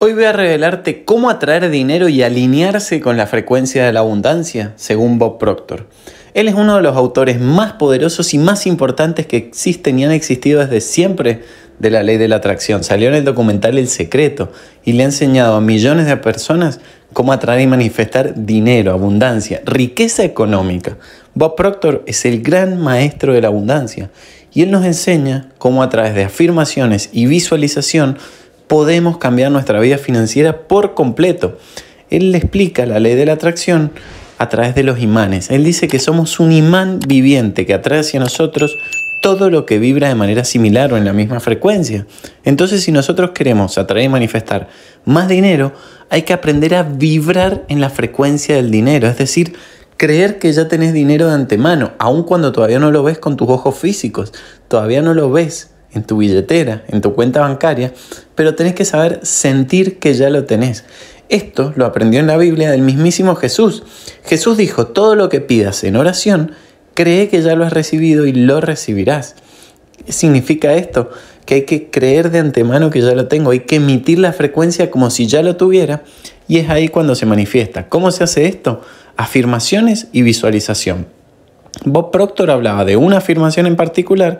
Hoy voy a revelarte cómo atraer dinero y alinearse con la frecuencia de la abundancia, según Bob Proctor. Él es uno de los autores más poderosos y más importantes que existen y han existido desde siempre de la ley de la atracción. Salió en el documental El Secreto y le ha enseñado a millones de personas cómo atraer y manifestar dinero, abundancia, riqueza económica. Bob Proctor es el gran maestro de la abundancia y él nos enseña cómo a través de afirmaciones y visualización podemos cambiar nuestra vida financiera por completo. Él le explica la ley de la atracción a través de los imanes. Él dice que somos un imán viviente que atrae hacia nosotros todo lo que vibra de manera similar o en la misma frecuencia. Entonces, si nosotros queremos atraer y manifestar más dinero, hay que aprender a vibrar en la frecuencia del dinero, es decir, creer que ya tenés dinero de antemano, aun cuando todavía no lo ves con tus ojos físicos, todavía no lo ves, en tu billetera, en tu cuenta bancaria, pero tenés que saber sentir que ya lo tenés. Esto lo aprendió en la Biblia del mismísimo Jesús. Jesús dijo, todo lo que pidas en oración, cree que ya lo has recibido y lo recibirás. significa esto? Que hay que creer de antemano que ya lo tengo, hay que emitir la frecuencia como si ya lo tuviera y es ahí cuando se manifiesta. ¿Cómo se hace esto? Afirmaciones y visualización. Bob Proctor hablaba de una afirmación en particular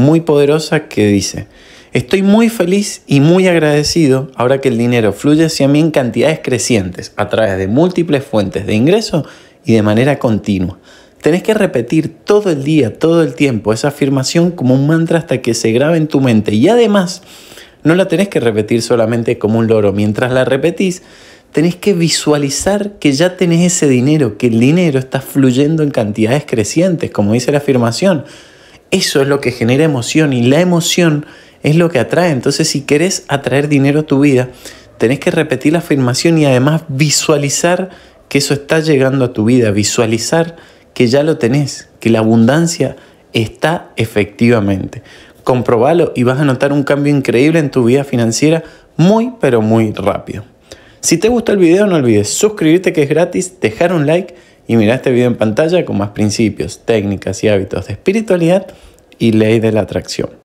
muy poderosa que dice, estoy muy feliz y muy agradecido ahora que el dinero fluye hacia mí en cantidades crecientes a través de múltiples fuentes de ingreso y de manera continua. Tenés que repetir todo el día, todo el tiempo esa afirmación como un mantra hasta que se grabe en tu mente y además no la tenés que repetir solamente como un loro, mientras la repetís tenés que visualizar que ya tenés ese dinero, que el dinero está fluyendo en cantidades crecientes, como dice la afirmación. Eso es lo que genera emoción y la emoción es lo que atrae. Entonces, si querés atraer dinero a tu vida, tenés que repetir la afirmación y además visualizar que eso está llegando a tu vida, visualizar que ya lo tenés, que la abundancia está efectivamente. Comprobalo y vas a notar un cambio increíble en tu vida financiera muy pero muy rápido. Si te gustó el video no olvides suscribirte que es gratis, dejar un like y mira este video en pantalla con más principios, técnicas y hábitos de espiritualidad y ley de la atracción.